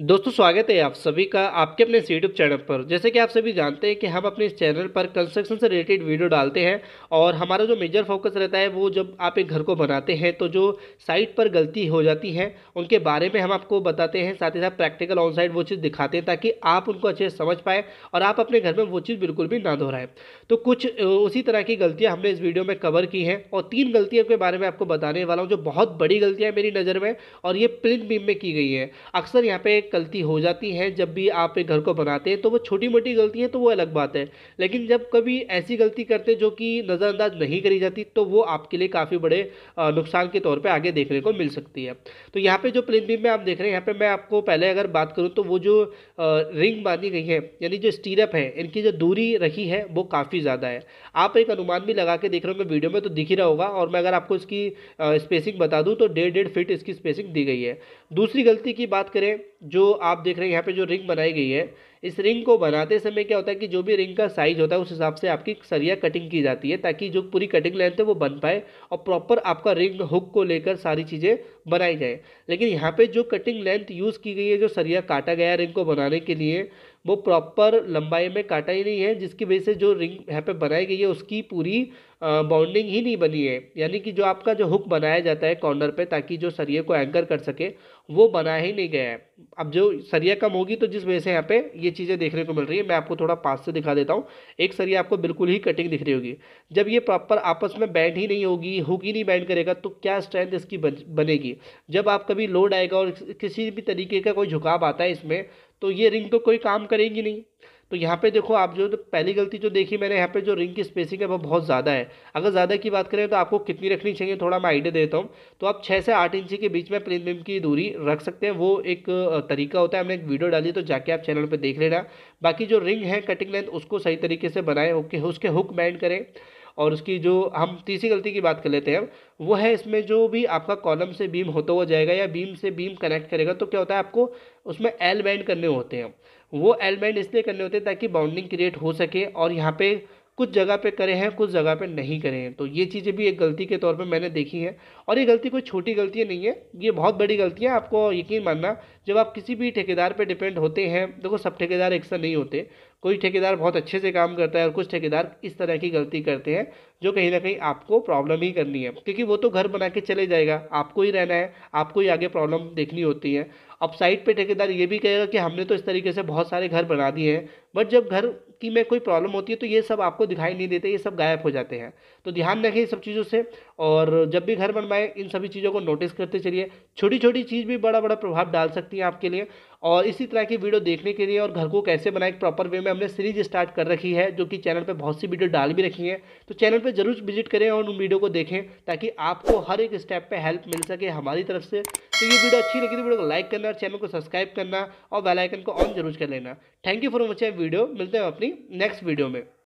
दोस्तों स्वागत है आप सभी का आपके अपने इस यूट्यूब चैनल पर जैसे कि आप सभी जानते हैं कि हम अपने इस चैनल पर कंस्ट्रक्शन से रिलेटेड वीडियो डालते हैं और हमारा जो मेजर फोकस रहता है वो जब आप एक घर को बनाते हैं तो जो साइट पर गलती हो जाती है उनके बारे में हम आपको बताते हैं साथ ही साथ प्रैक्टिकल ऑन साइड वो चीज़ दिखाते हैं ताकि आप उनको अच्छे से समझ पाए और आप अपने घर में वो चीज़ बिल्कुल भी ना दोहराएं तो कुछ उसी तरह की गलतियाँ हमने इस वीडियो में कवर की हैं और तीन गलतियों के बारे में आपको बताने वाला हूँ जो बहुत बड़ी गलतियाँ मेरी नज़र में और ये प्रिंट बीम में की गई है अक्सर यहाँ पर एक गलती हो जाती है जब भी आप एक घर को बनाते हैं तो वो छोटी मोटी गलती है तो वो अलग बात है लेकिन जब कभी ऐसी गलती करते जो कि नज़रअंदाज नहीं करी जाती तो वो आपके लिए काफ़ी बड़े नुकसान के तौर पर आगे देखने को मिल सकती है तो यहाँ पर जो प्लेन बीम में आप देख रहे हैं यहाँ पर मैं आपको पहले अगर बात करूँ तो वो जो रिंग बांधी गई है यानी जो स्टीरप है इनकी जो दूरी रखी है वो काफ़ी ज़्यादा है आप एक अनुमान भी लगा के देख रहे होंगे वीडियो में तो दिख ही रहा होगा और मैं अगर आपको इसकी स्पेसिंग बता दूं तो डेढ़ डेढ़ फीट इसकी स्पेसिंग दी गई है दूसरी गलती की बात करें जो जो आप देख रहे हैं यहाँ पे जो रिंग बनाई गई है इस रिंग को बनाते समय क्या होता है कि जो भी रिंग का साइज होता है उस हिसाब से आपकी सरिया कटिंग की जाती है ताकि जो पूरी कटिंग लेंथ है वो बन पाए और प्रॉपर आपका रिंग हुक को लेकर सारी चीज़ें बनाई जाए लेकिन यहाँ पे जो कटिंग लेंथ यूज़ की गई है जो सरिया काटा गया है रिंग को बनाने के लिए वो प्रॉपर लंबाई में काटा ही नहीं है जिसकी वजह से जो रिंग यहाँ पे बनाई गई है उसकी पूरी बाउंडिंग ही नहीं बनी है यानी कि जो आपका जो हुक बनाया जाता है कॉर्नर पे ताकि जो सरिये को एंकर कर सके वो बनाया ही नहीं गया है अब जो सरिया कम होगी तो जिस वजह से यहाँ पे ये चीज़ें देखने को मिल रही है मैं आपको थोड़ा पास से दिखा देता हूँ एक सरिया आपको बिल्कुल ही कटिंग दिख रही होगी जब ये प्रॉपर आपस में बैंड ही नहीं होगी हुक ही नहीं बैंड करेगा तो क्या स्ट्रेंथ इसकी बनेगी जब आप कभी लोड आएगा और किसी भी तरीके का कोई झुकाव आता है इसमें तो ये रिंग तो कोई काम करेगी नहीं तो यहाँ पे देखो आप जो तो पहली गलती जो देखी मैंने यहाँ पे जो रिंग की स्पेसिंग है वो बहुत ज़्यादा है अगर ज़्यादा की बात करें तो आपको कितनी रखनी चाहिए थोड़ा मैं आइडिया देता हूँ तो आप छः से आठ इंची के बीच में प्लेन बिम की दूरी रख सकते हैं वो एक तरीका होता है हमने एक वीडियो डाली तो जाके आप चैनल पर देख लेना बाकी जो रिंग है कटिंग लेंथ उसको सही तरीके से बनाएं ओके उसके हुक बैंड करें और उसकी जो हम हम्म। तीसरी गलती की बात कर लेते हैं वो है इसमें जो भी आपका कॉलम से बीम होता हुआ जाएगा या बीम से बीम कनेक्ट करेगा तो क्या होता है आपको उसमें एल बैंड करने होते हैं वो एल बैंड इसलिए करने होते हैं ताकि बाउंडिंग क्रिएट हो सके और यहाँ पर कुछ जगह पे करे हैं कुछ जगह पे नहीं करे हैं तो ये चीज़ें भी एक गलती के तौर पे मैंने देखी है और ये गलती कोई छोटी गलती नहीं है ये बहुत बड़ी गलती है आपको यकीन मानना जब आप किसी भी ठेकेदार पे डिपेंड होते हैं देखो सब ठेकेदार एक सा नहीं होते कोई ठेकेदार बहुत अच्छे से काम करता है और कुछ ठेकेदार इस तरह की गलती करते हैं जो कहीं ना कहीं आपको प्रॉब्लम ही करनी है क्योंकि वो तो घर बना के चले जाएगा आपको ही रहना है आपको ही आगे प्रॉब्लम देखनी होती है अब साइड पे ठेकेदार ये भी कहेगा कि हमने तो इस तरीके से बहुत सारे घर बना दिए हैं बट जब घर की में कोई प्रॉब्लम होती है तो ये सब आपको दिखाई नहीं देते ये सब गायब हो जाते हैं तो ध्यान रखें इन सब चीज़ों से और जब भी घर बनवाएं इन सभी चीज़ों को नोटिस करते चलिए छोटी छोटी चीज़ भी बड़ा बड़ा प्रभाव डाल सकती है आपके लिए और इसी तरह की वीडियो देखने के लिए और घर को कैसे बनाए एक प्रॉपर वे में हमने सीरीज स्टार्ट कर रखी है जो कि चैनल पे बहुत सी वीडियो डाल भी रखी है तो चैनल पे जरूर विजिट करें और उन वीडियो को देखें ताकि आपको हर एक स्टेप पे हेल्प मिल सके हमारी तरफ से तो ये वीडियो अच्छी लगी तो वीडियो को लाइक करना और चैनल को सब्सक्राइब करना और बेलाइकन को ऑन जरूर कर लेना thank you for watching video मिलते हैं अपनी नेक्स्ट वीडियो में